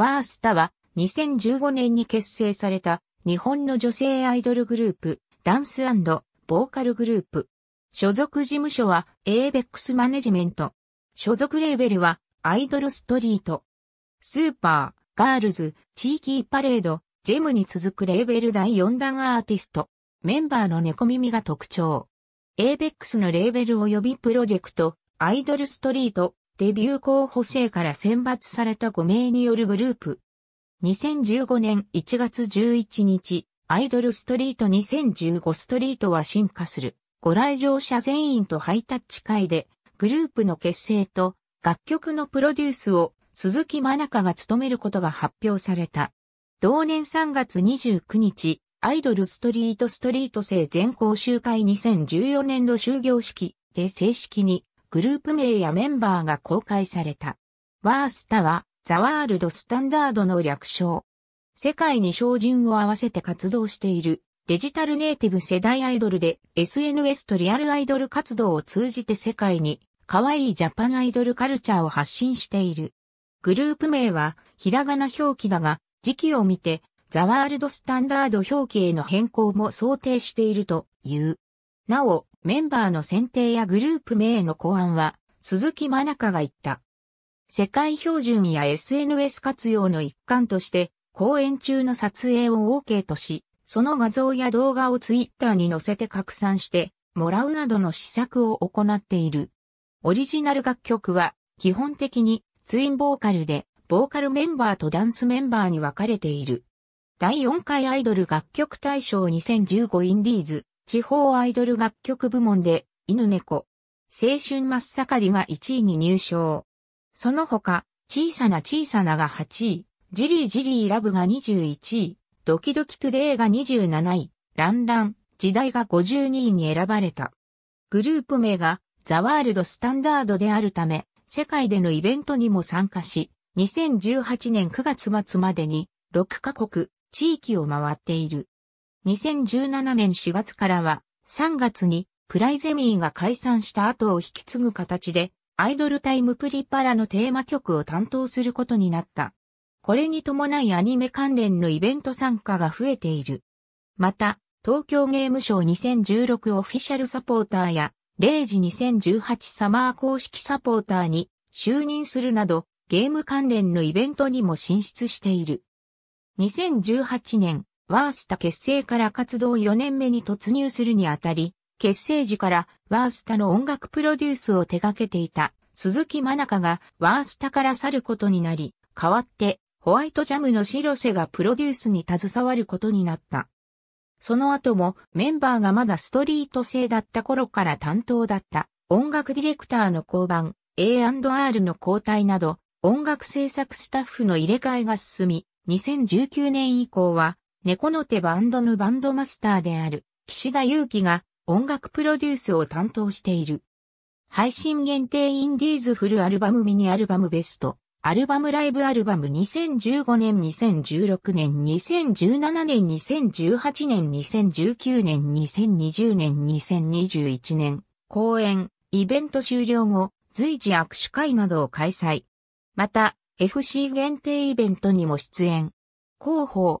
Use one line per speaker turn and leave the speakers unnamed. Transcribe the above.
ワースタは2015年に結成された日本の女性アイドルグループ、ダンスボーカルグループ。所属事務所は ABEX マネジメント。所属レーベルはアイドルストリート。スーパー、ガールズ、地域パレード、ジェムに続くレーベル第4弾アーティスト。メンバーの猫耳が特徴。ABEX のレーベル及びプロジェクト、アイドルストリート、デビュー候補生から選抜された5名によるグループ。2015年1月11日、アイドルストリート2015ストリートは進化する。ご来場者全員とハイタッチ会で、グループの結成と楽曲のプロデュースを鈴木真中が務めることが発表された。同年3月29日、アイドルストリートストリート生全校集会2014年度終業式で正式にグループ名やメンバーが公開された。ワースタは、ザワールドスタンダードの略称。世界に照準を合わせて活動しているデジタルネイティブ世代アイドルで SNS とリアルアイドル活動を通じて世界に可愛いジャパンアイドルカルチャーを発信している。グループ名はひらがな表記だが時期を見てザワールドスタンダード表記への変更も想定しているという。なお、メンバーの選定やグループ名の考案は、鈴木真中が言った。世界標準や SNS 活用の一環として、公演中の撮影を OK とし、その画像や動画をツイッターに載せて拡散して、もらうなどの施策を行っている。オリジナル楽曲は、基本的にツインボーカルで、ボーカルメンバーとダンスメンバーに分かれている。第4回アイドル楽曲大賞2015インディーズ地方アイドル楽曲部門で、犬猫、青春真っ盛りが1位に入賞。その他、小さな小さなが8位、ジリージリーラブが21位、ドキドキトゥデイが27位、ランラン、時代が52位に選ばれた。グループ名が、ザワールドスタンダードであるため、世界でのイベントにも参加し、2018年9月末までに、6カ国、地域を回っている。2017年4月からは3月にプライゼミーが解散した後を引き継ぐ形でアイドルタイムプリパラのテーマ曲を担当することになった。これに伴いアニメ関連のイベント参加が増えている。また、東京ゲームショー2016オフィシャルサポーターや、0時2018サマー公式サポーターに就任するなど、ゲーム関連のイベントにも進出している。2018年、ワースタ結成から活動4年目に突入するにあたり、結成時からワースタの音楽プロデュースを手掛けていた鈴木真中がワースタから去ることになり、代わってホワイトジャムの白瀬がプロデュースに携わることになった。その後もメンバーがまだストリート制だった頃から担当だった音楽ディレクターの交番 A&R の交代など音楽制作スタッフの入れ替えが進み、2019年以降は猫の手バンドのバンドマスターである岸田祐希が音楽プロデュースを担当している。配信限定インディーズフルアルバムミニアルバムベスト、アルバムライブアルバム2015年、2016年、2017年、2018年、2019年、2020年、2021年、公演、イベント終了後、随時握手会などを開催。また、FC 限定イベントにも出演。広報、